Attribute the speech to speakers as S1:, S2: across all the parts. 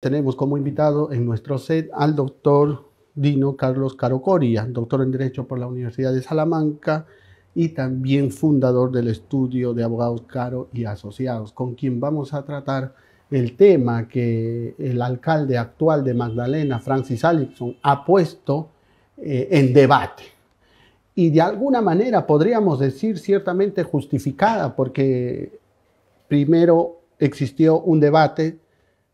S1: Tenemos como invitado en nuestro set al doctor Dino Carlos Caro Carocoria, doctor en Derecho por la Universidad de Salamanca y también fundador del estudio de abogados Caro y Asociados, con quien vamos a tratar el tema que el alcalde actual de Magdalena, Francis Allison, ha puesto eh, en debate. Y de alguna manera podríamos decir ciertamente justificada, porque primero existió un debate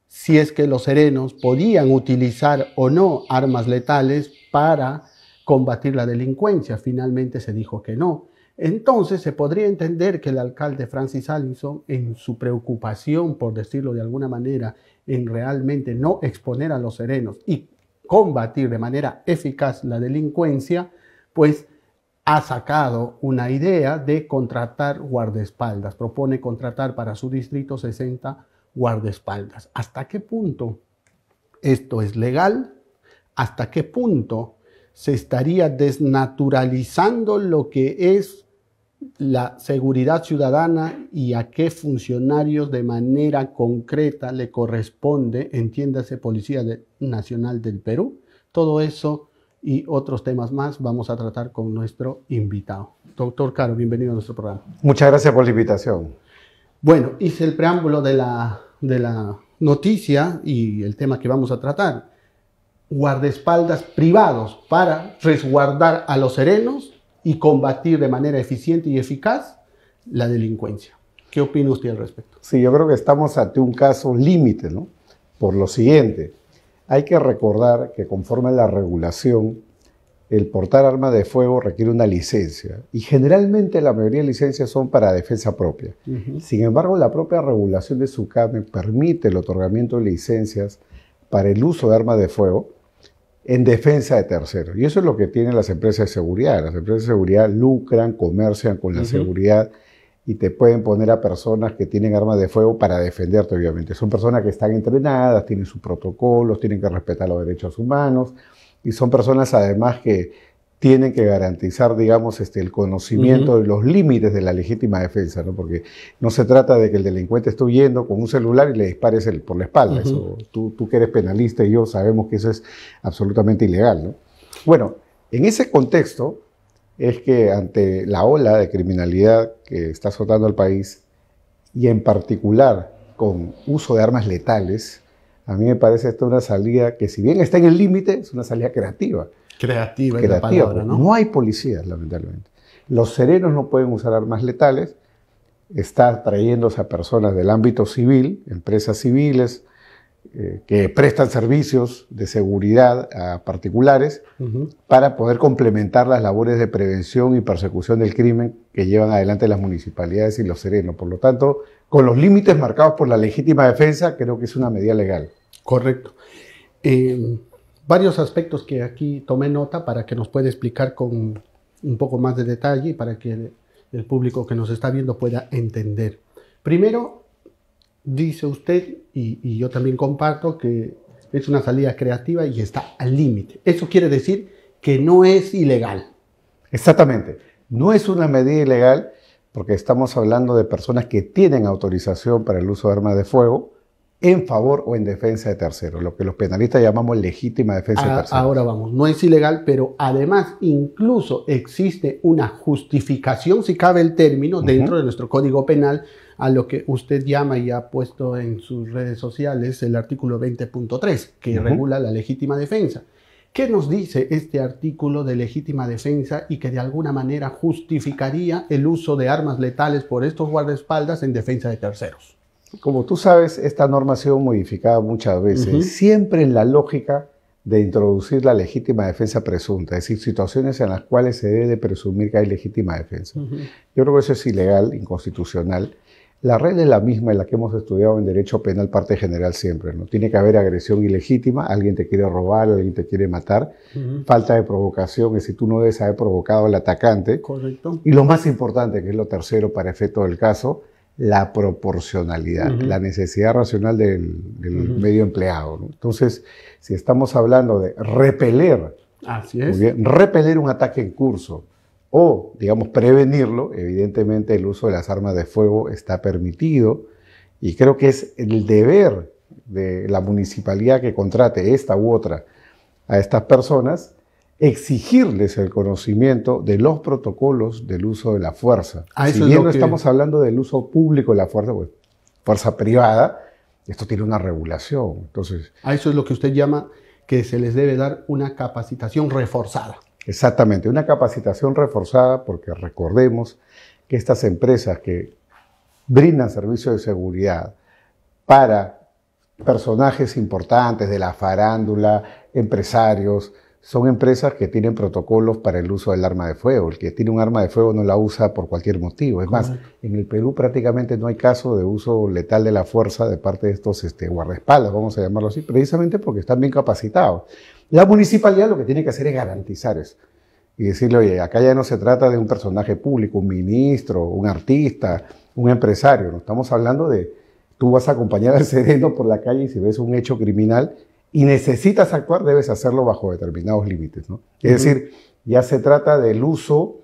S1: si es que los serenos podían utilizar o no armas letales para combatir la delincuencia. Finalmente se dijo que no. Entonces se podría entender que el alcalde Francis Allison, en su preocupación, por decirlo de alguna manera, en realmente no exponer a los serenos y combatir de manera eficaz la delincuencia, pues ha sacado una idea de contratar guardaespaldas. Propone contratar para su distrito 60 guardaespaldas. ¿Hasta qué punto esto es legal? ¿Hasta qué punto se estaría desnaturalizando lo que es la seguridad ciudadana y a qué funcionarios de manera concreta le corresponde, entiéndase Policía Nacional del Perú? Todo eso y otros temas más vamos a tratar con nuestro invitado. Doctor Caro, bienvenido a nuestro programa.
S2: Muchas gracias por la invitación.
S1: Bueno, hice el preámbulo de la de la noticia y el tema que vamos a tratar. Guardaespaldas privados para resguardar a los serenos y combatir de manera eficiente y eficaz la delincuencia. ¿Qué opina usted al respecto?
S2: Sí, yo creo que estamos ante un caso límite, ¿no? Por lo siguiente, hay que recordar que conforme a la regulación el portar arma de fuego requiere una licencia y generalmente la mayoría de licencias son para defensa propia. Sin embargo, la propia regulación de SUCAME permite el otorgamiento de licencias para el uso de armas de fuego en defensa de terceros. Y eso es lo que tienen las empresas de seguridad. Las empresas de seguridad lucran, comercian con la seguridad y te pueden poner a personas que tienen armas de fuego para defenderte, obviamente. Son personas que están entrenadas, tienen sus protocolos, tienen que respetar los derechos humanos y son personas además que tienen que garantizar, digamos, este, el conocimiento de los límites de la legítima defensa, Porque no se trata de que el delincuente esté huyendo con un celular y le dispares por la espalda. eso, tú, que eres penalista y yo sabemos que eso es absolutamente ilegal, ¿no? Bueno, en ese contexto es que ante la ola de criminalidad que está azotando al país, y en particular con uso de armas letales, a mí me parece esto una salida que, si bien está en el límite, es una salida creativa.
S1: Creativa, ¿no? no
S2: hay policías, lamentablemente. Los serenos no pueden usar armas letales. Está trayéndose a personas del ámbito civil, empresas civiles, eh, que prestan servicios de seguridad a particulares para poder complementar las labores de prevención y persecución del crimen que llevan adelante las municipalidades y los serenos. Por lo tanto, con los límites marcados por la legítima defensa, creo que es una medida legal.
S1: Correcto. Eh, varios aspectos que aquí tomé nota para que nos pueda explicar con un poco más de detalle y para que el, público que nos está viendo pueda entender. Primero, dice usted, y, yo también comparto, que es una salida creativa y está al límite. Eso quiere decir que no es ilegal. Exactamente.
S2: No es una medida ilegal porque estamos hablando de personas que tienen autorización para el uso de armas de fuego en favor o en defensa de terceros, lo que los penalistas llamamos legítima defensa de ah, terceros.
S1: Ahora vamos, no es ilegal, pero además incluso existe una justificación, si cabe el término, dentro de nuestro código penal a lo que usted llama y ha puesto en sus redes sociales el artículo 20.3, que regula la legítima defensa. ¿Qué nos dice este artículo de legítima defensa y que de alguna manera justificaría el uso de armas letales por estos guardaespaldas en defensa de terceros?
S2: Como tú sabes, esta norma ha sido modificada muchas veces, siempre en la lógica de introducir la legítima defensa presunta, es decir, situaciones en las cuales se debe presumir que hay legítima defensa. Yo creo que eso es ilegal, inconstitucional, la regla es la misma en la que hemos estudiado en Derecho Penal, parte general siempre. ¿no? Tiene que haber agresión ilegítima, alguien te quiere robar, alguien te quiere matar, falta de provocación, es si tú no debes haber provocado al atacante. Correcto. Y lo más importante, que es lo tercero para efecto del caso, la proporcionalidad, la necesidad racional del, medio empleado. Entonces, si estamos hablando de repeler, repeler un ataque en curso, o, digamos, prevenirlo, evidentemente el uso de las armas de fuego está permitido y creo que es el deber de la municipalidad que contrate esta u otra a estas personas exigirles el conocimiento de los protocolos del uso de la fuerza. Ah, si bien no estamos hablando del uso público de la fuerza, pues, fuerza privada, esto tiene una regulación. Entonces,
S1: a eso es lo que usted llama que se les debe dar una capacitación reforzada.
S2: Exactamente, una capacitación reforzada porque recordemos que estas empresas que brindan servicios de seguridad para personajes importantes de la farándula, empresarios, son empresas que tienen protocolos para el uso del arma de fuego. El que tiene un arma de fuego no la usa por cualquier motivo. Es más, en el Perú prácticamente no hay caso de uso letal de la fuerza de parte de estos este, guardaespaldas, vamos a llamarlo así, precisamente porque están bien capacitados. La municipalidad lo que tiene que hacer es garantizar eso. Y decirle, oye, acá ya no se trata de un personaje público, un ministro, un artista, un empresario. No estamos hablando de tú vas a acompañar al sereno por la calle y si ves un hecho criminal y necesitas actuar, debes hacerlo bajo determinados límites. Es decir, ya se trata del uso,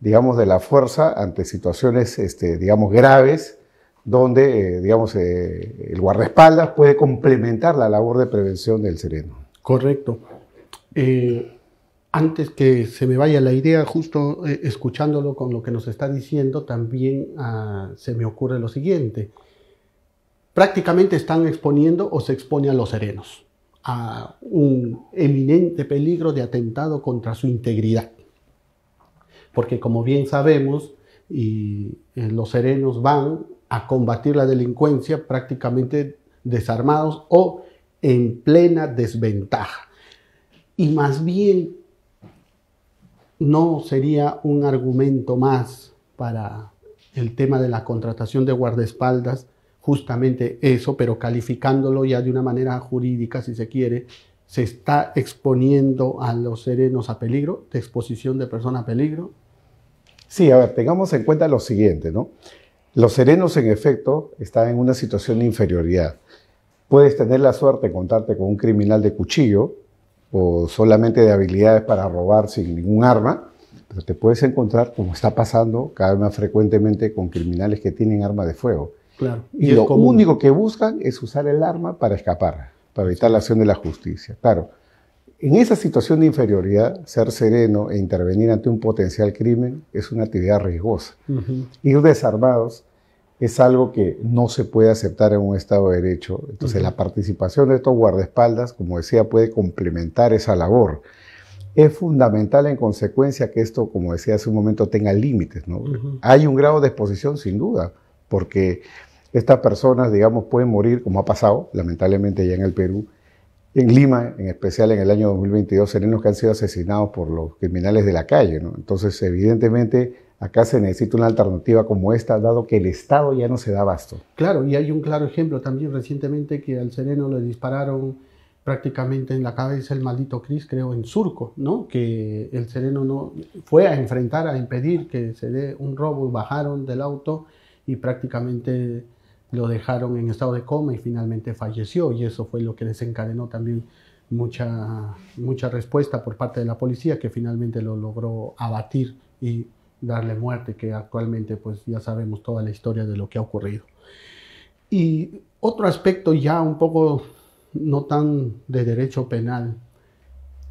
S2: digamos, de la fuerza ante situaciones, este, digamos, graves donde, eh, digamos, eh, el guardaespaldas puede complementar la labor de prevención del sereno.
S1: Correcto. Eh, antes que se me vaya la idea, justo eh, escuchándolo con lo que nos está diciendo, también ah, se me ocurre lo siguiente. Prácticamente están exponiendo o se expone a los serenos a un eminente peligro de atentado contra su integridad. Porque como bien sabemos, y eh, los serenos van a combatir la delincuencia prácticamente desarmados o en plena desventaja. Y más bien, no sería un argumento más para el tema de la contratación de guardaespaldas, justamente eso, pero calificándolo ya de una manera jurídica, si se quiere, se está exponiendo a los serenos a peligro, de exposición de persona a peligro.
S2: Sí, a ver, tengamos en cuenta lo siguiente, ¿no? Los serenos, en efecto, están en una situación de inferioridad. Puedes tener la suerte de contarte con un criminal de cuchillo o solamente de habilidades para robar sin ningún arma, pero te puedes encontrar, como está pasando cada vez más frecuentemente, con criminales que tienen arma de fuego.
S1: Claro. Y, lo común. único
S2: que buscan es usar el arma para escapar, para evitar la acción de la justicia. Claro, en esa situación de inferioridad, ser sereno e intervenir ante un potencial crimen es una actividad riesgosa. Ir desarmados es algo que no se puede aceptar en un Estado de Derecho. Entonces, la participación de estos guardaespaldas, como decía, puede complementar esa labor. Es fundamental, en consecuencia, que esto, como decía hace un momento, tenga límites. ¿no? Hay un grado de exposición, sin duda, porque estas personas, digamos, pueden morir, como ha pasado, lamentablemente, ya en el Perú. En Lima, en especial en el año 2022, serenos que han sido asesinados por los criminales de la calle. Entonces, evidentemente, Acá se necesita una alternativa como esta, dado que el Estado ya no se da abasto.
S1: Claro, y hay un claro ejemplo también recientemente que al sereno le dispararon prácticamente en la cabeza el maldito Cris, creo, en Surco, ¿no? Que el sereno no fue a enfrentar, a impedir que se dé un robo, bajaron del auto y prácticamente lo dejaron en estado de coma y finalmente falleció y eso fue lo que desencadenó también mucha, mucha respuesta por parte de la policía que finalmente lo logró abatir y darle muerte, que actualmente pues ya sabemos toda la historia de lo que ha ocurrido. Y otro aspecto ya un poco no tan de derecho penal,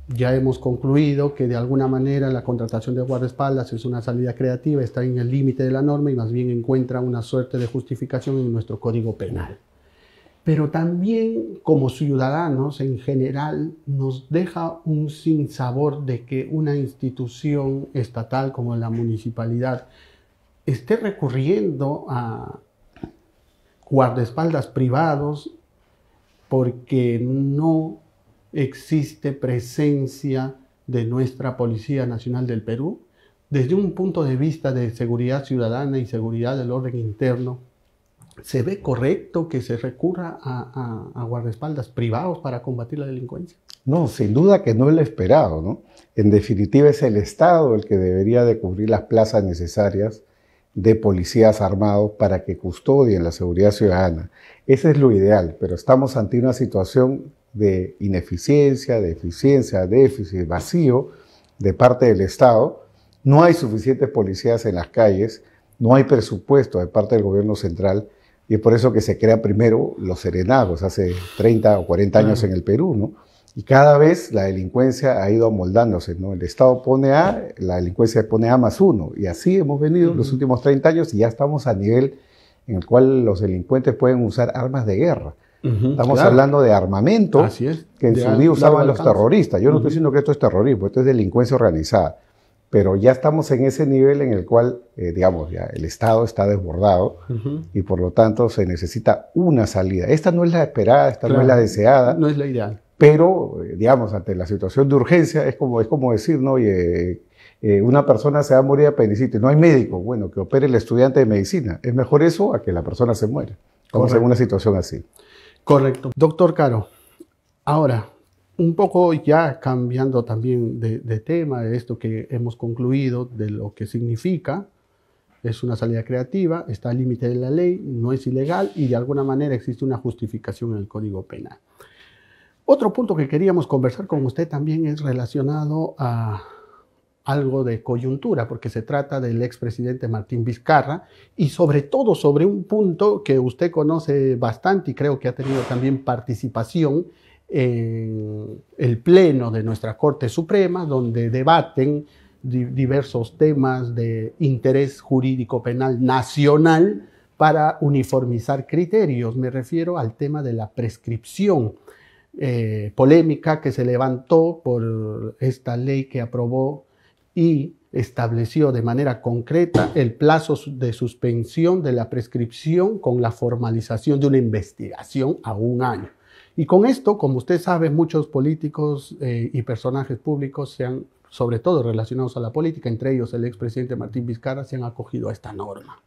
S1: ya hemos concluido que de alguna manera la contratación de guardaespaldas es una salida creativa, está en el límite de la norma y más bien encuentra una suerte de justificación en nuestro código penal pero también como ciudadanos en general nos deja un sinsabor de que una institución estatal como la municipalidad esté recurriendo a guardaespaldas privados porque no existe presencia de nuestra Policía Nacional del Perú desde un punto de vista de seguridad ciudadana y seguridad del orden interno ¿Se ve correcto que se recurra a, guardaespaldas privados para combatir la delincuencia?
S2: No, sin duda que no es lo esperado. ¿no? En definitiva es el Estado el que debería de cubrir las plazas necesarias de policías armados para que custodien la seguridad ciudadana. Eso es lo ideal, pero estamos ante una situación de ineficiencia, de deficiencia, déficit, vacío de parte del Estado. No hay suficientes policías en las calles, no hay presupuesto de parte del gobierno central y es por eso que se crea primero los serenazgos, hace 30 o 40 años en el Perú, ¿no? Y cada vez la delincuencia ha ido amoldándose, ¿no? El Estado pone A, la delincuencia pone A más uno. Y así hemos venido los últimos 30 años y ya estamos a nivel en el cual los delincuentes pueden usar armas de guerra. estamos hablando de armamento es, que en su día usaban los terroristas. Yo no estoy diciendo que esto es terrorismo, esto es delincuencia organizada pero ya estamos en ese nivel en el cual, eh, digamos, ya el Estado está desbordado y por lo tanto se necesita una salida. Esta no es la esperada, esta no es la deseada.
S1: No es la ideal.
S2: Pero, eh, digamos, ante la situación de urgencia es como, es como decir, ¿no? Eh, una persona se va a morir de apendicitis, no hay médico, bueno, que opere el estudiante de medicina. Es mejor eso a que la persona se muera. como en una situación así.
S1: Correcto. Doctor Caro, ahora, un poco ya cambiando también de, de, tema, esto que hemos concluido de lo que significa, es una salida creativa, está al límite de la ley, no es ilegal y de alguna manera existe una justificación en el Código Penal. Otro punto que queríamos conversar con usted también es relacionado a algo de coyuntura, porque se trata del expresidente Martín Vizcarra y sobre todo sobre un punto que usted conoce bastante y creo que ha tenido también participación en eh, el Pleno de nuestra Corte Suprema, donde debaten diversos temas de interés jurídico penal nacional para uniformizar criterios. Me refiero al tema de la prescripción. Eh, polémica que se levantó por esta ley que aprobó y estableció de manera concreta el plazo de suspensión de la prescripción con la formalización de una investigación a un año. Y con esto, como usted sabe, muchos políticos eh, y personajes públicos se han sobre todo relacionados a la política, entre ellos el expresidente Martín Vizcarra, se han acogido a esta norma.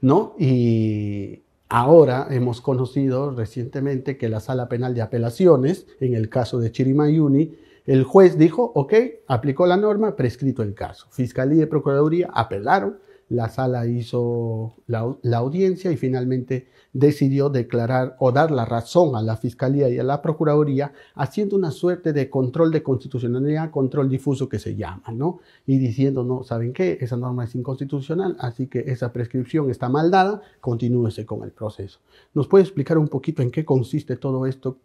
S1: ¿No? Y ahora hemos conocido recientemente que la Sala Penal de Apelaciones, en el caso de Chirimayuni, el juez dijo, ok, aplicó la norma, prescrito el caso. Fiscalía y Procuraduría apelaron, la sala hizo la, audiencia y finalmente decidió declarar o dar la razón a la Fiscalía y a la Procuraduría haciendo una suerte de control de constitucionalidad, control difuso que se llama, ¿no? Y diciendo, no, ¿saben qué? Esa norma es inconstitucional, así que esa prescripción está mal dada, continúese con el proceso. ¿Nos puede explicar un poquito en qué consiste todo esto?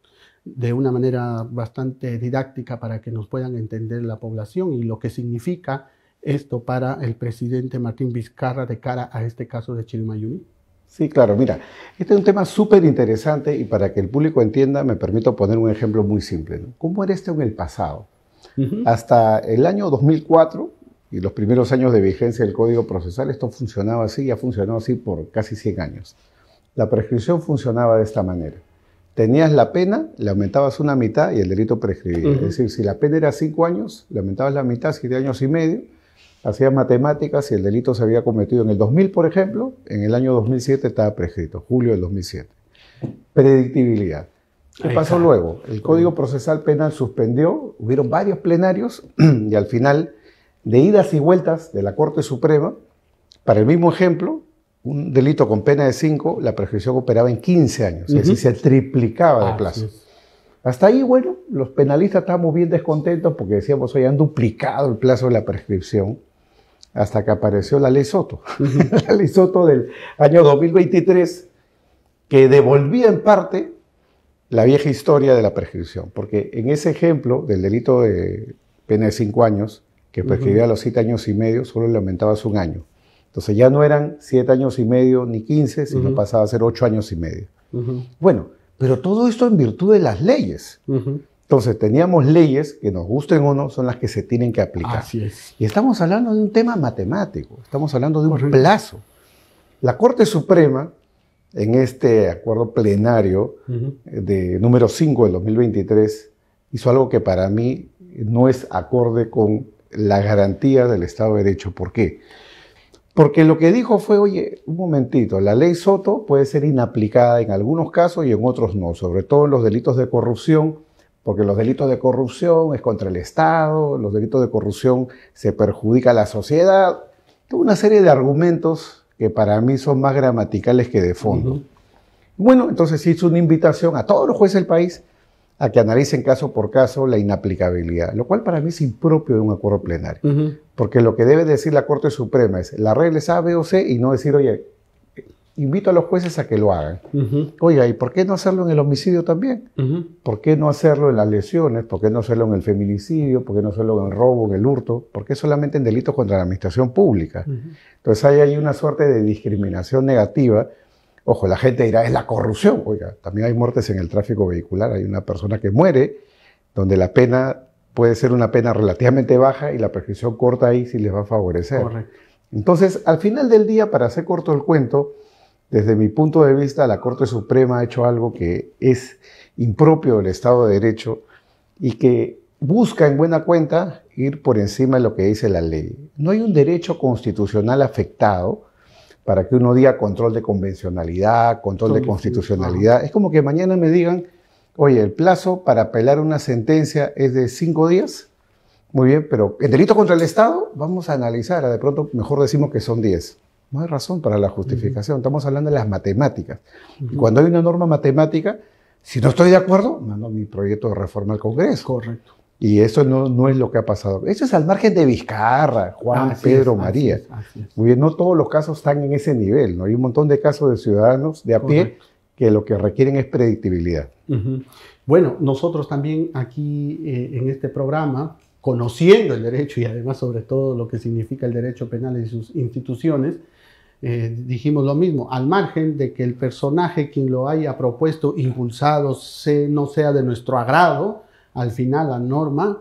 S1: de una manera bastante didáctica para que nos puedan entender la población y lo que significa esto para el presidente Martín Vizcarra de cara a este caso de Chirimayuni?
S2: Sí, claro, mira, este es un tema súper interesante y para que el público entienda me permito poner un ejemplo muy simple. ¿Cómo era esto en el pasado? Hasta el año 2004 y los primeros años de vigencia del Código Procesal, esto funcionaba así y ha funcionado así por casi 100 años. La prescripción funcionaba de esta manera. Tenías la pena, le aumentabas una mitad y el delito prescribía. Es decir, si la pena era 5 años, le aumentabas la mitad, 7 años y medio, hacía matemáticas y el delito se había cometido en el 2000, por ejemplo, en el año 2007 estaba prescrito, julio del 2007. Predictibilidad. ¿Qué pasó luego? El Código Procesal Penal suspendió, hubieron varios plenarios y al final, de idas y vueltas de la Corte Suprema, para el mismo ejemplo, un delito con pena de 5, la prescripción operaba en 15 años, es decir, se triplicaba el de plazo. Hasta ahí, bueno, los penalistas estábamos bien descontentos porque decíamos, oye, han duplicado el plazo de la prescripción hasta que apareció la ley Soto, la ley Soto del año 2023, que devolvía en parte la vieja historia de la prescripción, porque en ese ejemplo del delito de pena de 5 años, que prescribía a los siete años y medio, solo le aumentaba un año. Entonces ya no eran siete años y medio ni 15, sino pasaba a ser ocho años y medio. Bueno, pero todo esto en virtud de las leyes. Entonces, teníamos leyes que nos gusten o no, son las que se tienen que aplicar. Y estamos hablando de un tema matemático, estamos hablando de un plazo. La Corte Suprema, en este acuerdo plenario eh, de número 5 del 2023, hizo algo que para mí no es acorde con la garantía del Estado de Derecho. ¿Por qué? Porque lo que dijo fue, oye, un momentito, la ley Soto puede ser inaplicada en algunos casos y en otros no, sobre todo en los delitos de corrupción porque los delitos de corrupción es contra el Estado, los delitos de corrupción se perjudica a la sociedad. Toda una serie de argumentos que para mí son más gramaticales que de fondo. Bueno, entonces hice una invitación a todos los jueces del país a que analicen caso por caso la inaplicabilidad, lo cual para mí es impropio de un acuerdo plenario, porque lo que debe decir la Corte Suprema es la regla es A, B o C y no decir, oye, invito a los jueces a que lo hagan. Oiga, ¿y por qué no hacerlo en el homicidio también? ¿Por qué no hacerlo en las lesiones? ¿Por qué no hacerlo en el feminicidio? ¿Por qué no hacerlo en el robo, en el hurto? ¿Por qué solamente en delitos contra la administración pública? Entonces, hay Entonces ahí una suerte de discriminación negativa. Ojo, la gente dirá, es la corrupción. Oiga, también hay muertes en el tráfico vehicular. Hay una persona que muere donde la pena puede ser una pena relativamente baja y la prescripción corta ahí si les va a favorecer. Correcto. Entonces, al final del día, para hacer corto el cuento, desde mi punto de vista, la Corte Suprema ha hecho algo que es impropio del Estado de Derecho y que busca en buena cuenta ir por encima de lo que dice la ley. No hay un derecho constitucional afectado para que uno diga control de convencionalidad, control de constitucionalidad. Es como que mañana me digan, oye, el plazo para apelar una sentencia es de cinco días. Muy bien, pero el delito contra el Estado, vamos a analizar. De pronto, mejor decimos que son diez. No hay razón para la justificación. Estamos hablando de las matemáticas. Y cuando hay una norma matemática, si no estoy de acuerdo, mando mi proyecto de reforma al Congreso. Correcto. Y eso no, es lo que ha pasado. Eso es al margen de Vizcarra, Juan, Pedro, María. Muy bien, no todos los casos están en ese nivel. ¿no? Hay un montón de casos de ciudadanos de a pie que lo que requieren es predictibilidad.
S1: Bueno, nosotros también aquí eh, en este programa, conociendo el derecho y además sobre todo lo que significa el derecho penal y sus instituciones, eh, dijimos lo mismo, al margen de que el personaje quien lo haya propuesto, impulsado, no sea de nuestro agrado, al final la norma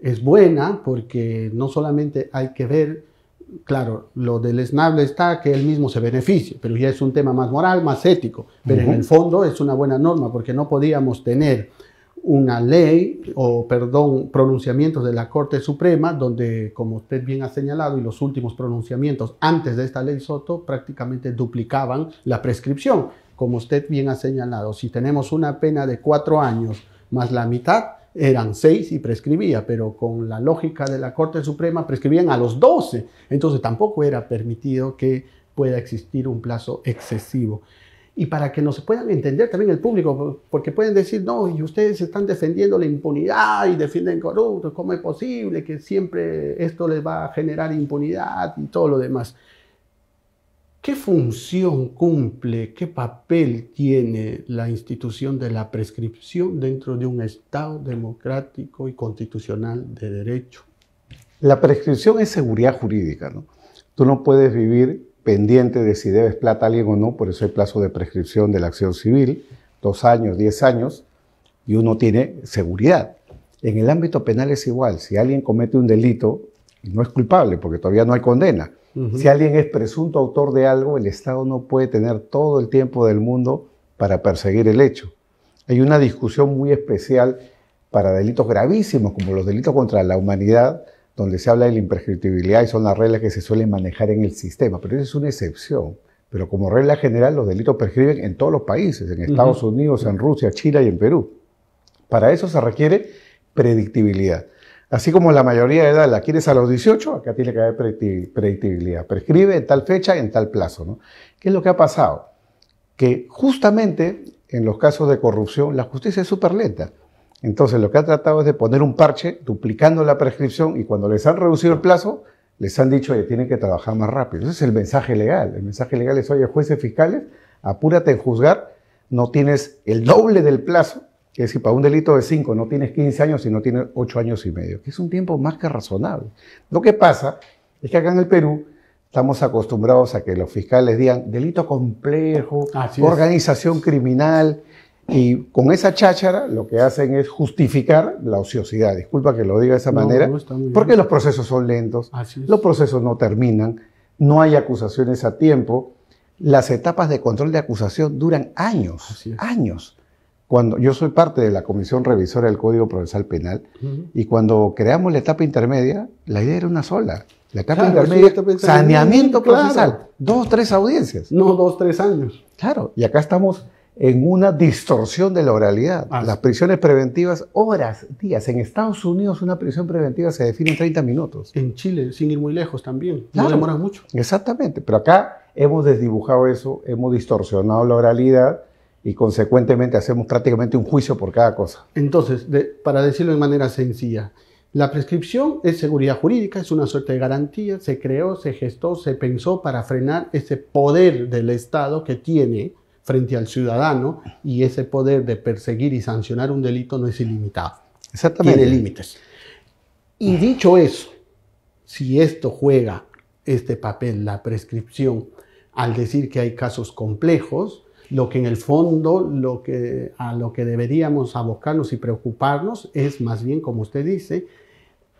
S1: es buena porque no solamente hay que ver, claro, lo del esnable está que él mismo se beneficie, pero ya es un tema más moral, más ético, pero en el fondo es una buena norma porque no podíamos tener una ley o, perdón, pronunciamientos de la Corte Suprema, donde, como usted bien ha señalado, y los últimos pronunciamientos antes de esta ley Soto prácticamente duplicaban la prescripción. Como usted bien ha señalado, si tenemos una pena de cuatro años más la mitad, eran seis y prescribía, pero con la lógica de la Corte Suprema prescribían a los doce. Entonces tampoco era permitido que pueda existir un plazo excesivo y para que nos puedan entender también el público, porque pueden decir, no, y ustedes están defendiendo la impunidad y defienden corruptos, ¿cómo es posible que siempre esto les va a generar impunidad y todo lo demás? ¿Qué función cumple, qué papel tiene la institución de la prescripción dentro de un Estado democrático y constitucional de derecho?
S2: La prescripción es seguridad jurídica, ¿no? Tú no puedes vivir pendiente de si debes plata a alguien o no, por eso hay plazo de prescripción de la acción civil, dos años, diez años, y uno tiene seguridad. En el ámbito penal es igual, si alguien comete un delito, no es culpable porque todavía no hay condena, si alguien es presunto autor de algo, el Estado no puede tener todo el tiempo del mundo para perseguir el hecho. Hay una discusión muy especial para delitos gravísimos, como los delitos contra la humanidad, donde se habla de la imprescriptibilidad y son las reglas que se suelen manejar en el sistema, pero eso es una excepción. Pero como regla general, los delitos prescriben en todos los países, en Estados Unidos, en Rusia, China y en Perú. Para eso se requiere predictibilidad. Así como la mayoría de edad la quieres a los 18, acá tiene que haber predictibilidad. Prescribe en tal fecha, y en tal plazo. ¿no? ¿Qué es lo que ha pasado? Que justamente en los casos de corrupción la justicia es súper lenta. Entonces lo que ha tratado es de poner un parche duplicando la prescripción y cuando les han reducido el plazo, les han dicho, que tienen que trabajar más rápido. Ese es el mensaje legal. El mensaje legal es, oye, jueces fiscales, apúrate en juzgar, no tienes el doble del plazo, es decir, para un delito de 5 no tienes 15 años, sino tienes 8 años y medio, que es un tiempo más que razonable. Lo que pasa es que acá en el Perú estamos acostumbrados a que los fiscales digan delito
S1: complejo,
S2: organización criminal, y con esa cháchara lo que hacen es justificar la ociosidad. Disculpa que lo diga de esa manera, porque los procesos son lentos, los procesos no terminan, no hay acusaciones a tiempo. Las etapas de control de acusación duran años, años. Cuando yo soy parte de la comisión revisora del Código Procesal Penal y cuando creamos la etapa intermedia, la idea era una sola. La etapa intermedia, saneamiento procesal, dos, tres audiencias. No dos, tres años. Claro, y acá estamos en una distorsión de la oralidad. Ah, Las prisiones preventivas, horas, días. En Estados Unidos una prisión preventiva se define en 30 minutos. En Chile,
S1: sin ir muy lejos también. No demoras
S2: mucho. Exactamente, pero acá hemos desdibujado eso, hemos distorsionado la oralidad y consecuentemente hacemos prácticamente un juicio por cada cosa.
S1: Entonces, para decirlo de manera sencilla, la prescripción es seguridad jurídica, es una suerte de garantía, se creó, se gestó, se pensó para frenar ese poder del Estado que tiene frente al ciudadano y ese poder de perseguir y sancionar un delito no es ilimitado. Exactamente. Tiene límites. Y dicho eso, si esto juega este papel, la prescripción, al decir que hay casos complejos, lo que en el fondo lo que, a lo que deberíamos abocarnos y preocuparnos es más bien, como usted dice,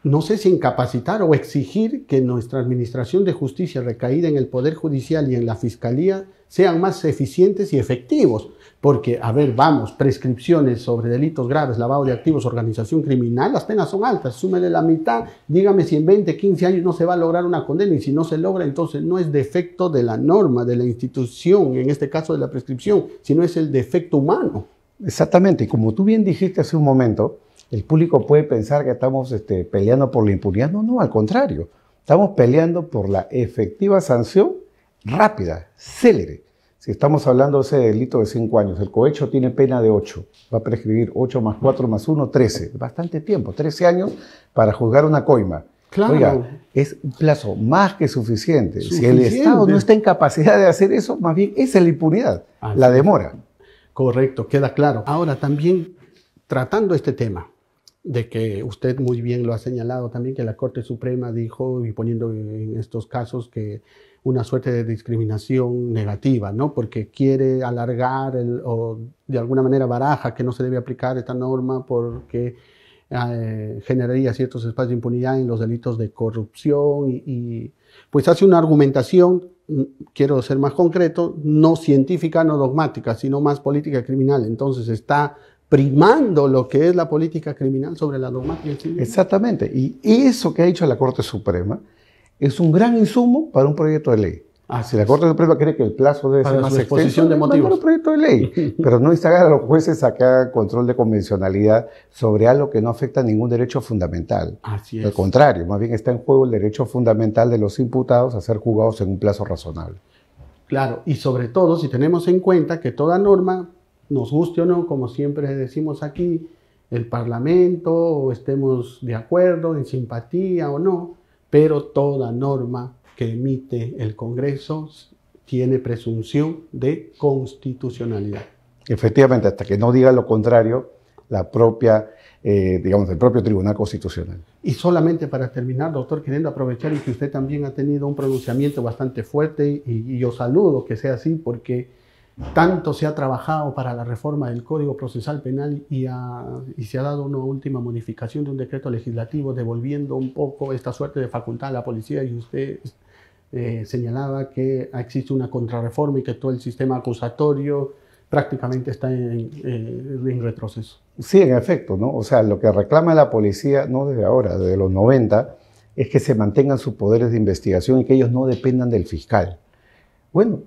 S1: no sé si incapacitar o exigir que nuestra Administración de Justicia recaída en el Poder Judicial y en la Fiscalía sean más eficientes y efectivos. Porque, a ver, vamos, prescripciones sobre delitos graves, lavado de activos, organización criminal, las penas son altas, súmele la mitad, dígame si en 20, 15 años no se va a lograr una condena y si no se logra, entonces no es defecto de la norma, de la institución, en este caso de la prescripción, sino es el defecto humano. Exactamente, y como tú bien dijiste hace
S2: un momento, el público puede pensar que estamos este, peleando por la impunidad. No, no, al contrario, estamos peleando por la efectiva sanción rápida, célere. Si estamos hablando de ese delito de 5 años, el cohecho tiene pena de 8, va a prescribir 8 más 4 más 1, 13, bastante tiempo, 13 años para juzgar una coima. Claro. es un plazo más que suficiente. Si el Estado no está en capacidad de hacer eso, más bien esa
S1: es la impunidad, la demora. Correcto, queda claro. Ahora también, tratando este tema, de que usted muy bien lo ha señalado también, que la Corte Suprema dijo, y poniendo en estos casos, que una suerte de discriminación negativa, ¿no? Porque quiere alargar o de alguna manera baraja que no se debe aplicar esta norma porque eh, generaría ciertos espacios de impunidad en los delitos de corrupción y, y pues hace una argumentación, mm, quiero ser más concreto, no científica, no dogmática, sino más política criminal. Entonces está primando lo que es la política criminal sobre la dogmática civil.
S2: Exactamente. Y eso
S1: que ha hecho la Corte
S2: Suprema es un gran insumo para un proyecto de ley. si la Corte Suprema cree que el plazo debe ser más extenso, de motivos. un proyecto de ley, pero no instalar a los jueces a que hagan control de convencionalidad sobre algo que no afecta a ningún derecho fundamental. Así es. Al contrario, más bien está en juego el derecho fundamental de los imputados a ser juzgados en un plazo razonable.
S1: Claro, y sobre todo si tenemos en cuenta que toda norma nos guste o no, como siempre decimos aquí, el Parlamento, o estemos de acuerdo, en simpatía o no, pero toda norma que emite el Congreso tiene presunción de constitucionalidad.
S2: Efectivamente, hasta que no diga lo contrario la propia, eh, digamos, el propio Tribunal Constitucional.
S1: Y solamente para terminar, doctor, queriendo aprovechar y que usted también ha tenido un pronunciamiento bastante fuerte y yo saludo que sea así porque tanto se ha trabajado para la reforma del Código Procesal Penal y, se ha dado una última modificación de un decreto legislativo devolviendo un poco esta suerte de facultad a la policía y usted eh, señalaba que existe una contrarreforma y que todo el sistema acusatorio prácticamente está en, en, retroceso.
S2: Sí, en efecto, ¿no? O sea, lo que reclama la policía, no desde ahora, desde los 90, es que se mantengan sus poderes de investigación y que ellos no dependan del fiscal. Bueno,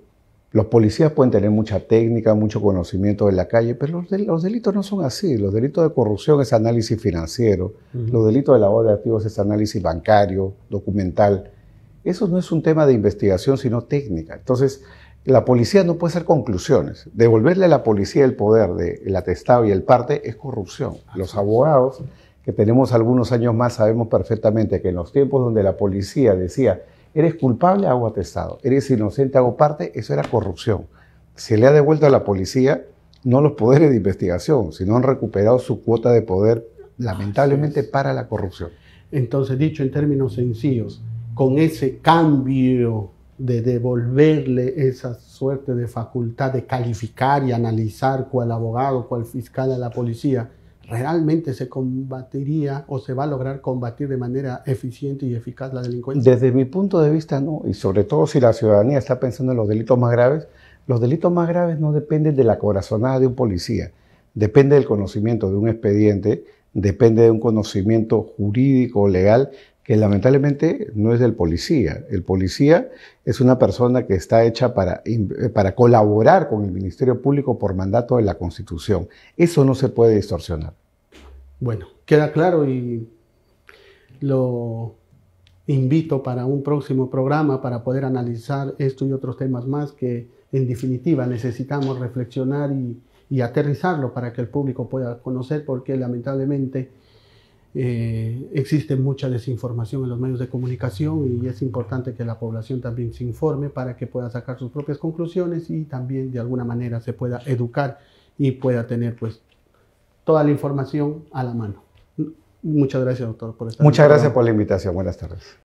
S2: los policías pueden tener mucha técnica, mucho conocimiento de la calle, pero los, delitos no son así. Los delitos de corrupción es análisis financiero, los delitos de lavado de activos es análisis bancario, documental. Eso no es un tema de investigación, sino técnica. Entonces, la policía no puede hacer conclusiones. Devolverle a la policía el poder del atestado y el parte es corrupción. Los abogados, que tenemos algunos años más, sabemos perfectamente que en los tiempos donde la policía decía Eres culpable, hago atestado. Eres inocente, hago parte. Eso era corrupción. Se le ha devuelto a la policía no los poderes de investigación, sino han recuperado su cuota de poder, lamentablemente, para la corrupción.
S1: Entonces, dicho en términos sencillos, con ese cambio de devolverle esa suerte de facultad de calificar y analizar cuál abogado, cuál fiscal a la policía, realmente se combatiría o se va a lograr combatir de manera eficiente y eficaz la delincuencia? Desde
S2: mi punto de vista, no. Y sobre todo si la ciudadanía está pensando en los delitos más graves, los delitos más graves no dependen de la corazonada de un policía, depende del conocimiento de un expediente, depende de un conocimiento jurídico, legal, que lamentablemente no es del policía. El policía es una persona que está hecha para, para colaborar con el Ministerio Público por mandato de la Constitución. Eso no se puede distorsionar.
S1: Bueno, queda claro y lo invito para un próximo programa para poder analizar esto y otros temas más que en definitiva necesitamos reflexionar y, aterrizarlo para que el público pueda conocer porque lamentablemente eh, existe mucha desinformación en los medios de comunicación y es importante que la población también se informe para que pueda sacar sus propias conclusiones y también de alguna manera se pueda educar y pueda tener pues toda la información a la mano. Muchas gracias, doctor, por estar Muchas gracias
S2: por la invitación. Buenas tardes.